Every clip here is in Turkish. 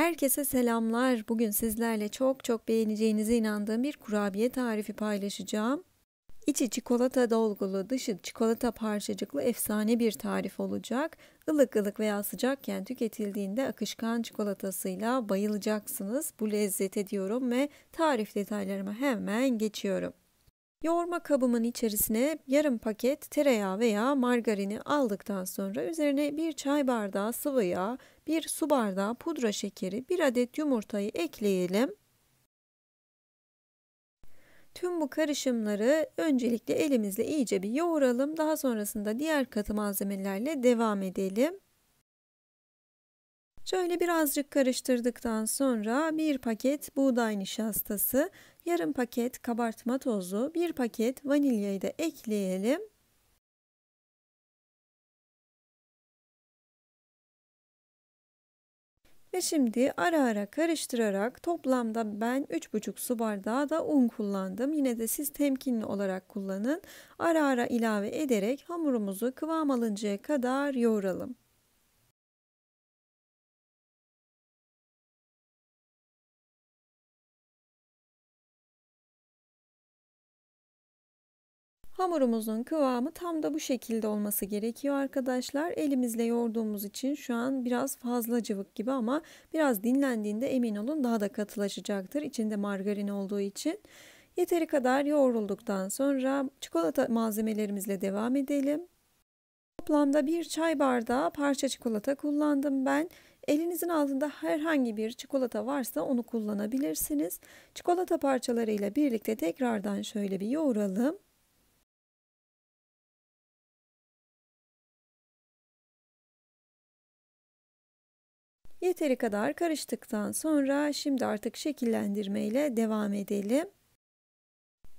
Herkese selamlar. Bugün sizlerle çok çok beğeneceğinize inandığım bir kurabiye tarifi paylaşacağım. İçi çikolata dolgulu, dışı çikolata parçacıklı efsane bir tarif olacak. Ilık ılık veya sıcakken tüketildiğinde akışkan çikolatasıyla bayılacaksınız. Bu lezzete diyorum ve tarif detaylarıma hemen geçiyorum. Yoğurma kabımın içerisine yarım paket tereyağı veya margarini aldıktan sonra üzerine bir çay bardağı sıvı yağ, bir su bardağı pudra şekeri, bir adet yumurtayı ekleyelim. Tüm bu karışımları öncelikle elimizle iyice bir yoğuralım. Daha sonrasında diğer katı malzemelerle devam edelim. Şöyle birazcık karıştırdıktan sonra bir paket buğday nişastası, yarım paket kabartma tozu, bir paket vanilyayı da ekleyelim. Ve şimdi ara ara karıştırarak toplamda ben 3,5 su bardağı da un kullandım. Yine de siz temkinli olarak kullanın. Ara ara ilave ederek hamurumuzu kıvam alıncaya kadar yoğuralım. Hamurumuzun kıvamı tam da bu şekilde olması gerekiyor arkadaşlar. Elimizle yoğurduğumuz için şu an biraz fazla cıvık gibi ama biraz dinlendiğinde emin olun daha da katılaşacaktır. İçinde margarin olduğu için. Yeteri kadar yoğrulduktan sonra çikolata malzemelerimizle devam edelim. Toplamda bir çay bardağı parça çikolata kullandım ben. Elinizin altında herhangi bir çikolata varsa onu kullanabilirsiniz. Çikolata parçalarıyla birlikte tekrardan şöyle bir yoğuralım. Yeteri kadar karıştıktan sonra şimdi artık şekillendirmeyle devam edelim.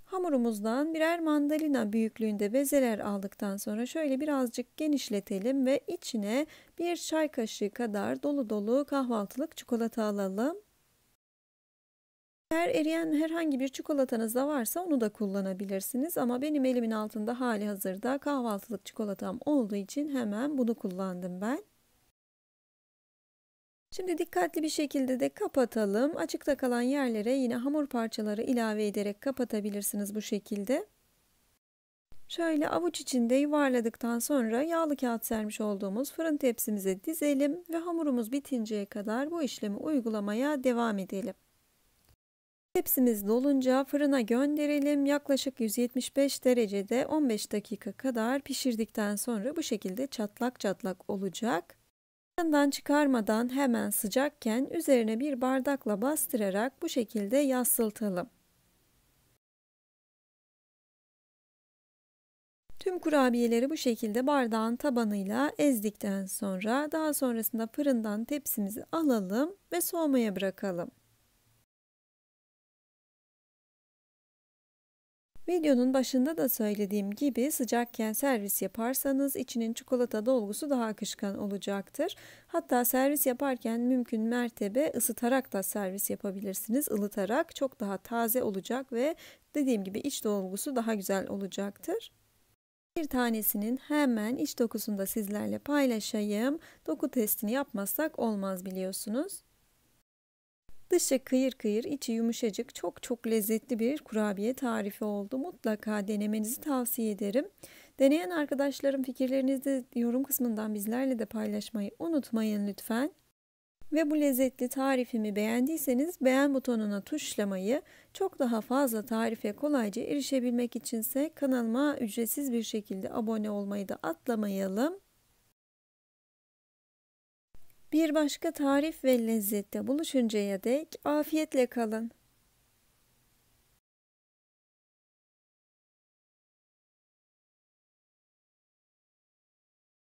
Hamurumuzdan birer mandalina büyüklüğünde bezeler aldıktan sonra şöyle birazcık genişletelim ve içine bir çay kaşığı kadar dolu dolu kahvaltılık çikolata alalım. Eğer eriyen herhangi bir çikolatanız da varsa onu da kullanabilirsiniz ama benim elimin altında hali hazırda kahvaltılık çikolatam olduğu için hemen bunu kullandım ben. Şimdi dikkatli bir şekilde de kapatalım. Açıkta kalan yerlere yine hamur parçaları ilave ederek kapatabilirsiniz bu şekilde. Şöyle avuç içinde yuvarladıktan sonra yağlı kağıt sermiş olduğumuz fırın tepsimize dizelim ve hamurumuz bitinceye kadar bu işlemi uygulamaya devam edelim. Tepsimiz dolunca fırına gönderelim. Yaklaşık 175 derecede 15 dakika kadar pişirdikten sonra bu şekilde çatlak çatlak olacak. Fırından çıkarmadan hemen sıcakken üzerine bir bardakla bastırarak bu şekilde yassıltalım. Tüm kurabiyeleri bu şekilde bardağın tabanıyla ezdikten sonra daha sonrasında fırından tepsimizi alalım ve soğumaya bırakalım. Videonun başında da söylediğim gibi sıcakken servis yaparsanız içinin çikolata dolgusu daha akışkan olacaktır. Hatta servis yaparken mümkün mertebe ısıtarak da servis yapabilirsiniz. Ilıtarak çok daha taze olacak ve dediğim gibi iç dolgusu daha güzel olacaktır. Bir tanesinin hemen iç dokusunda sizlerle paylaşayım. Doku testini yapmazsak olmaz biliyorsunuz. Dışı kıyır kıyır, içi yumuşacık, çok çok lezzetli bir kurabiye tarifi oldu. Mutlaka denemenizi tavsiye ederim. Deneyen arkadaşlarım fikirlerinizi yorum kısmından bizlerle de paylaşmayı unutmayın lütfen. Ve bu lezzetli tarifimi beğendiyseniz beğen butonuna tuşlamayı, çok daha fazla tarife kolayca erişebilmek içinse kanalıma ücretsiz bir şekilde abone olmayı da atlamayalım. Bir başka tarif ve lezzette buluşuncaya dek afiyetle kalın.